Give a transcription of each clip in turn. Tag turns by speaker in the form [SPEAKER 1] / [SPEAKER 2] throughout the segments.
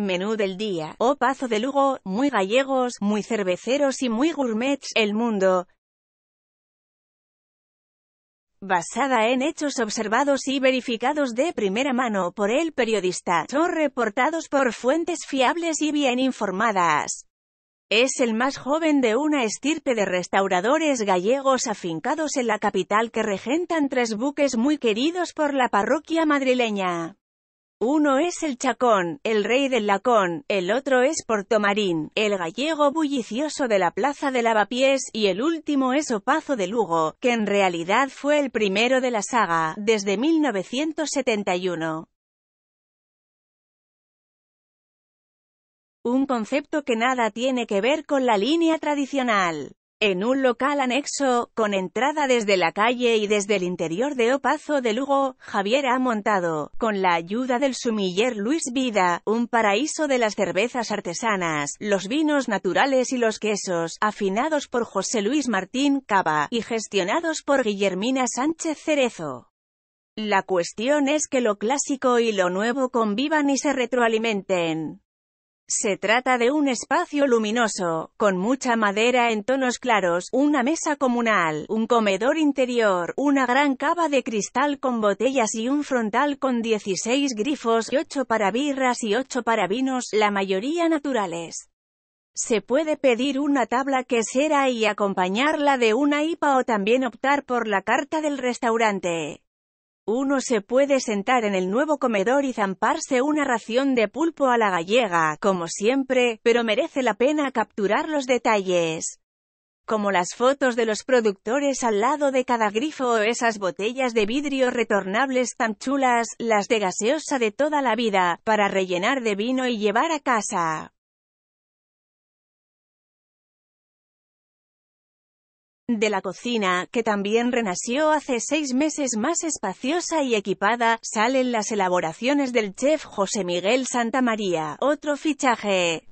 [SPEAKER 1] Menú del día, o Pazo de Lugo, muy gallegos, muy cerveceros y muy gourmets, el mundo. Basada en hechos observados y verificados de primera mano por el periodista, son reportados por fuentes fiables y bien informadas. Es el más joven de una estirpe de restauradores gallegos afincados en la capital que regentan tres buques muy queridos por la parroquia madrileña. Uno es el Chacón, el rey del Lacón, el otro es Portomarín, el gallego bullicioso de la plaza de Lavapiés, y el último es Opazo de Lugo, que en realidad fue el primero de la saga, desde 1971. Un concepto que nada tiene que ver con la línea tradicional en un local anexo, con entrada desde la calle y desde el interior de Opazo de Lugo, Javier ha montado, con la ayuda del sumiller Luis Vida, un paraíso de las cervezas artesanas, los vinos naturales y los quesos, afinados por José Luis Martín Cava, y gestionados por Guillermina Sánchez Cerezo. La cuestión es que lo clásico y lo nuevo convivan y se retroalimenten. Se trata de un espacio luminoso, con mucha madera en tonos claros, una mesa comunal, un comedor interior, una gran cava de cristal con botellas y un frontal con 16 grifos, y 8 para birras y 8 para vinos, la mayoría naturales. Se puede pedir una tabla quesera y acompañarla de una IPA o también optar por la carta del restaurante. Uno se puede sentar en el nuevo comedor y zamparse una ración de pulpo a la gallega, como siempre, pero merece la pena capturar los detalles. Como las fotos de los productores al lado de cada grifo o esas botellas de vidrio retornables tan chulas, las de gaseosa de toda la vida, para rellenar de vino y llevar a casa. de la cocina, que también renació hace seis meses más espaciosa y equipada, salen las elaboraciones del chef José Miguel Santamaría, otro fichaje.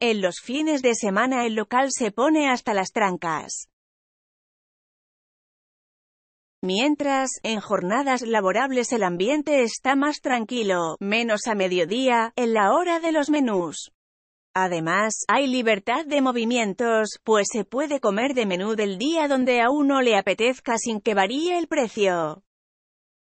[SPEAKER 1] En los fines de semana el local se pone hasta las trancas. Mientras, en jornadas laborables el ambiente está más tranquilo, menos a mediodía, en la hora de los menús. Además, hay libertad de movimientos, pues se puede comer de menú del día donde a uno le apetezca sin que varíe el precio.